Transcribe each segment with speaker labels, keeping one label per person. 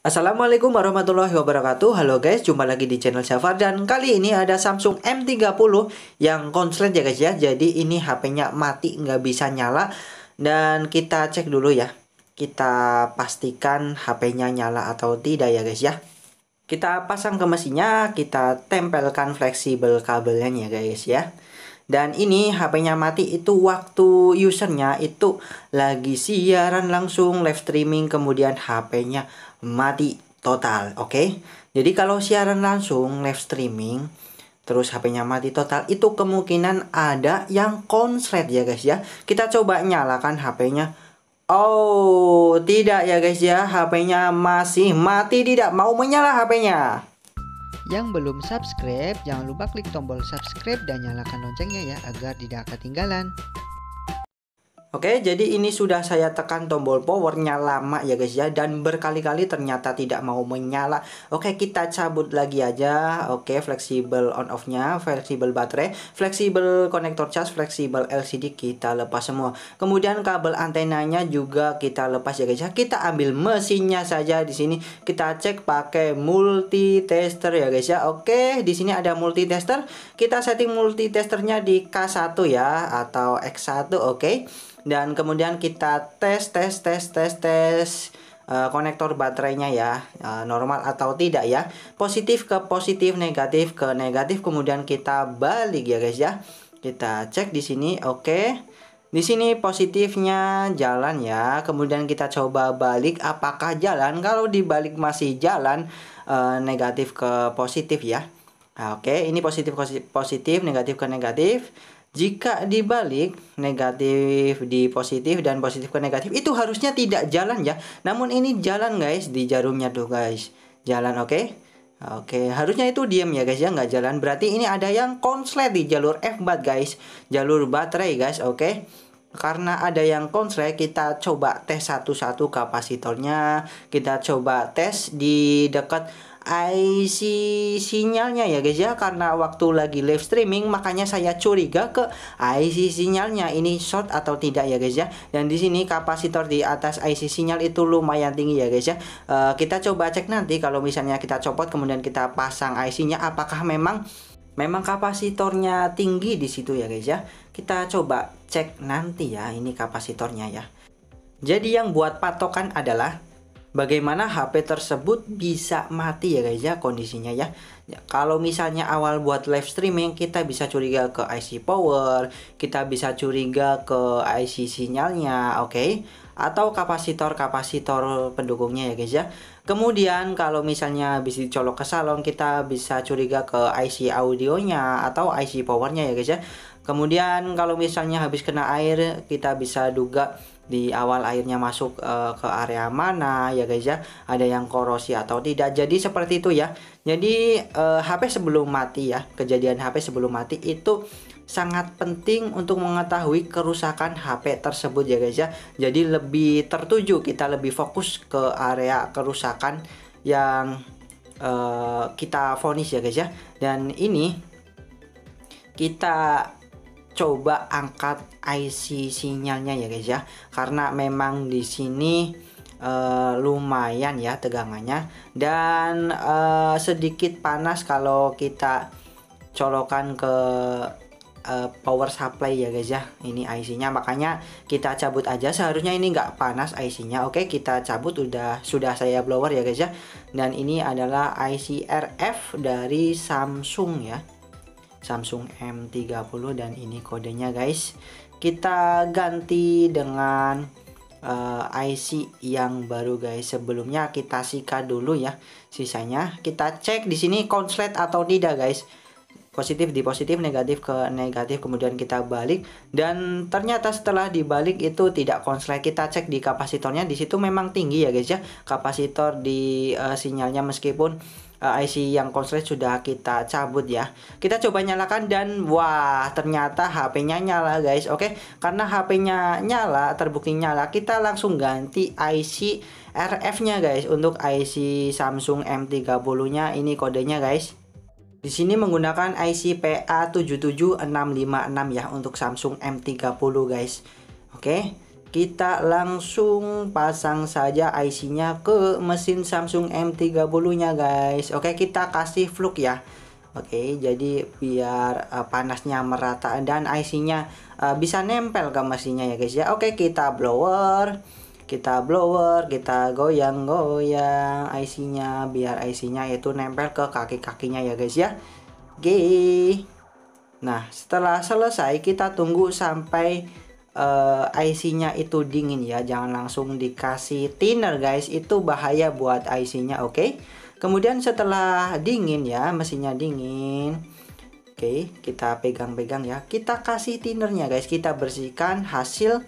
Speaker 1: Assalamualaikum warahmatullahi wabarakatuh Halo guys, jumpa lagi di channel Syafar Dan kali ini ada Samsung M30 Yang konslet ya guys ya Jadi ini HP-nya mati, nggak bisa nyala Dan kita cek dulu ya Kita pastikan HP-nya nyala atau tidak ya guys ya Kita pasang ke mesinnya Kita tempelkan fleksibel kabelnya ya guys ya dan ini HP-nya mati itu waktu usernya itu lagi siaran langsung live streaming kemudian HP-nya mati total, oke? Okay? Jadi kalau siaran langsung live streaming terus HP-nya mati total itu kemungkinan ada yang konslet ya guys ya. Kita coba nyalakan HP-nya. Oh, tidak ya guys ya, HP-nya masih mati tidak mau menyala HP-nya. Yang belum subscribe, jangan lupa klik tombol subscribe dan nyalakan loncengnya ya agar tidak ketinggalan. Oke, jadi ini sudah saya tekan tombol powernya lama ya guys ya dan berkali-kali ternyata tidak mau menyala. Oke, kita cabut lagi aja. Oke, fleksibel on off-nya, fleksibel baterai, fleksibel konektor charge, fleksibel LCD kita lepas semua. Kemudian kabel antenanya juga kita lepas ya guys ya. Kita ambil mesinnya saja di sini. Kita cek pakai multi tester ya guys ya. Oke, di sini ada multi tester. Kita setting multi testernya di K1 ya atau X1, oke dan kemudian kita tes tes tes tes tes uh, konektor baterainya ya uh, normal atau tidak ya positif ke positif negatif ke negatif kemudian kita balik ya guys ya kita cek di sini oke okay. Di sini positifnya jalan ya. Kemudian kita coba balik apakah jalan. Kalau dibalik masih jalan uh, negatif ke positif ya. Nah, oke, ini positif positif, negatif ke negatif. Jika dibalik negatif di positif dan positif ke negatif itu harusnya tidak jalan ya. Namun ini jalan guys di jarumnya tuh guys. Jalan oke? Okay? Oke, harusnya itu diam ya guys ya, nggak jalan. Berarti ini ada yang konslet di jalur F-bat guys, jalur baterai guys, oke. Karena ada yang konslet, kita coba tes satu-satu kapasitornya, kita coba tes di dekat IC sinyalnya ya guys ya karena waktu lagi live streaming makanya saya curiga ke IC sinyalnya ini short atau tidak ya guys ya dan di sini kapasitor di atas IC sinyal itu lumayan tinggi ya guys ya uh, kita coba cek nanti kalau misalnya kita copot kemudian kita pasang IC-nya apakah memang memang kapasitornya tinggi di situ ya guys ya kita coba cek nanti ya ini kapasitornya ya jadi yang buat patokan adalah bagaimana HP tersebut bisa mati ya guys ya kondisinya ya. ya. kalau misalnya awal buat live streaming kita bisa curiga ke IC power, kita bisa curiga ke IC sinyalnya, oke. Okay? atau kapasitor-kapasitor pendukungnya ya guys ya. Kemudian kalau misalnya bisa dicolok ke salon kita bisa curiga ke IC audionya atau IC powernya ya guys ya. Kemudian kalau misalnya habis kena air kita bisa duga di awal airnya masuk e, ke area mana ya guys ya ada yang korosi atau tidak jadi seperti itu ya jadi e, eh, HP sebelum mati ya kejadian HP sebelum mati itu sangat penting untuk mengetahui kerusakan HP tersebut ya guys ya jadi lebih tertuju kita lebih fokus ke area kerusakan yang e, kita vonis ya guys ya dan ini kita coba angkat IC sinyalnya ya guys ya karena memang di sini uh, lumayan ya tegangannya dan uh, sedikit panas kalau kita colokan ke uh, power supply ya guys ya ini IC-nya makanya kita cabut aja seharusnya ini nggak panas IC-nya oke kita cabut udah sudah saya blower ya guys ya dan ini adalah IC RF dari Samsung ya Samsung M30 dan ini kodenya guys kita ganti dengan uh, eh, IC yang baru guys sebelumnya kita sikat dulu ya sisanya kita cek di sini konslet atau tidak guys positif di positif negatif ke negatif kemudian kita balik dan ternyata setelah dibalik itu tidak konslet kita cek di kapasitornya di situ memang tinggi ya guys ya kapasitor di uh, sinyalnya meskipun Eh, IC yang konslet sudah kita cabut ya kita coba nyalakan dan wah ternyata HP-nya nyala guys oke karena HP-nya nyala terbukti nyala kita langsung ganti IC RF-nya guys untuk IC Samsung M30-nya ini kodenya guys di sini menggunakan IC PA77656 ya untuk Samsung M30 guys oke okay? kita langsung pasang saja IC-nya ke mesin Samsung M30-nya guys. Oke, kita kasih fluk ya. Oke, jadi biar uh, panasnya merata dan IC-nya uh, eh, bisa nempel ke mesinnya ya guys ya. Oke, kita blower. Kita blower, kita goyang-goyang IC-nya biar IC-nya itu nempel ke kaki-kakinya ya guys ya. Oke. Nah, setelah selesai kita tunggu sampai uh, eh, IC-nya itu dingin ya jangan langsung dikasih thinner guys itu bahaya buat IC-nya oke okay? kemudian setelah dingin ya mesinnya dingin oke okay, kita pegang-pegang ya kita kasih thinnernya guys kita bersihkan hasil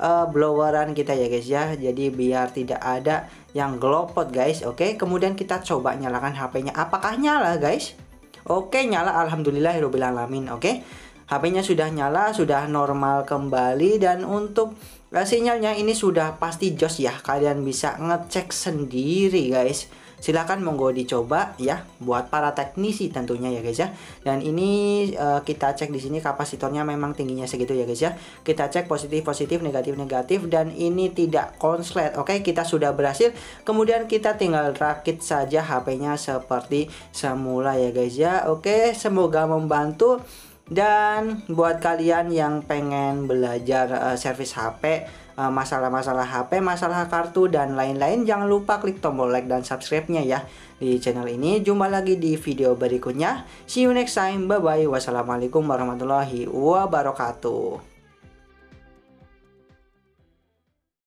Speaker 1: uh, bloweran kita ya guys ya jadi biar tidak ada yang gelopot guys oke okay? kemudian kita coba nyalakan HP-nya apakah nyala guys Oke okay, nyala alhamdulillah alamin oke okay? HP-nya sudah nyala, sudah normal kembali dan untuk eh, sinyalnya ini sudah pasti jos ya. Kalian bisa ngecek sendiri guys. Silahkan monggo dicoba ya buat para teknisi tentunya ya guys ya. Dan ini uh, kita cek di sini kapasitornya memang tingginya segitu ya guys ya. Kita cek positif positif negatif negatif dan ini tidak konslet. Oke, kita sudah berhasil. Kemudian kita tinggal rakit saja HP-nya seperti semula ya guys ya. Oke, semoga membantu dan buat kalian yang pengen belajar uh, eh, service HP eh, masalah-masalah HP, masalah kartu dan lain-lain jangan lupa klik tombol like dan subscribe-nya ya di channel ini jumpa lagi di video berikutnya see you next time bye bye wassalamualaikum warahmatullahi wabarakatuh